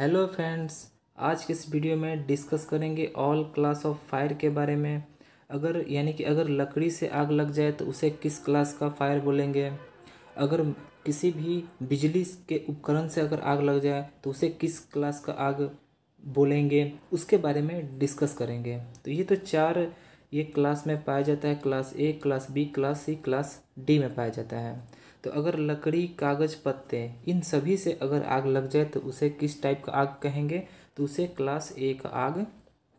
hello friends आज के इस वीडियो में डिस्कस करेंगे ऑल क्लास ऑफ फायर के बारे में अगर यानी कि अगर लकड़ी से आग लग जाए तो उसे किस क्लास का फायर बोलेंगे अगर किसी भी बिजली के उपकरण से अगर आग लग जाए तो उसे किस क्लास का आग बोलेंगे उसके बारे में डिस्कस करेंगे तो ये तो चार ये क्लास में पाया जाता है class A class B class C class D में पाया जाता है तो अगर लकड़ी कागज़ पत्ते इन सभी से अगर आग लग जाए तो उसे किस टाइप का आग कहेंगे तो उसे क्लास ए का आग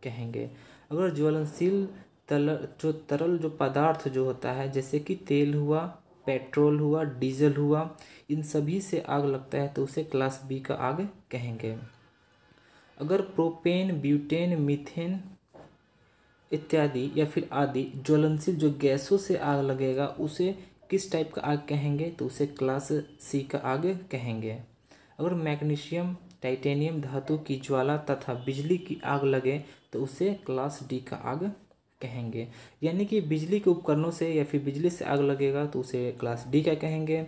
कहेंगे अगर ज्वलनशील तल जो तरल जो पदार्थ जो होता है जैसे कि तेल हुआ पेट्रोल हुआ डीजल हुआ इन सभी से आग लगता है तो उसे क्लास बी का आग कहेंगे अगर प्रोपेन ब्यूटेन मीथेन इत्यादि या फिर आदि ज्वलनशील जो गैसों से आग लगेगा उसे किस टाइप का आग कहेंगे तो उसे क्लास सी का आग कहेंगे अगर मैग्नीशियम टाइटेनियम धातु की ज्वाला तथा बिजली की आग लगे तो उसे क्लास डी का आग कहेंगे यानी कि बिजली के उपकरणों से या फिर बिजली से आग लगेगा तो उसे क्लास डी का कहेंगे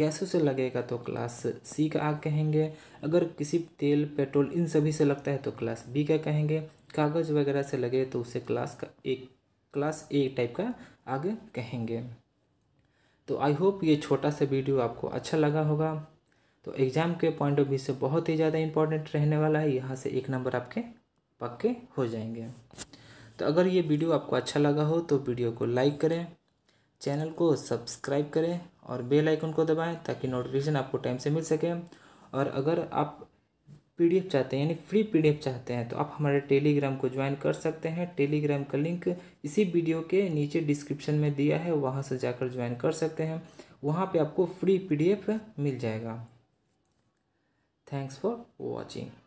गैसों से लगेगा तो क्लास सी का आग कहेंगे अगर किसी तेल पेट्रोल इन सभी से लगता है तो क्लास बी का कहेंगे कागज़ वगैरह से लगे तो उसे क्लास का एक क्लास ए टाइप का आग कहेंगे तो आई होप ये छोटा सा वीडियो आपको अच्छा लगा होगा तो एग्ज़ाम के पॉइंट ऑफ व्यू से बहुत ही ज़्यादा इंपॉर्टेंट रहने वाला है यहाँ से एक नंबर आपके पक्के हो जाएंगे तो अगर ये वीडियो आपको अच्छा लगा हो तो वीडियो को लाइक करें चैनल को सब्सक्राइब करें और बेल आइकन को दबाएं ताकि नोटिफिकेशन आपको टाइम से मिल सके और अगर आप पीडीएफ चाहते हैं यानी फ्री पीडीएफ चाहते हैं तो आप हमारे टेलीग्राम को ज्वाइन कर सकते हैं टेलीग्राम का लिंक इसी वीडियो के नीचे डिस्क्रिप्शन में दिया है वहाँ से जाकर ज्वाइन कर सकते हैं वहाँ पे आपको फ्री पीडीएफ मिल जाएगा थैंक्स फॉर वॉचिंग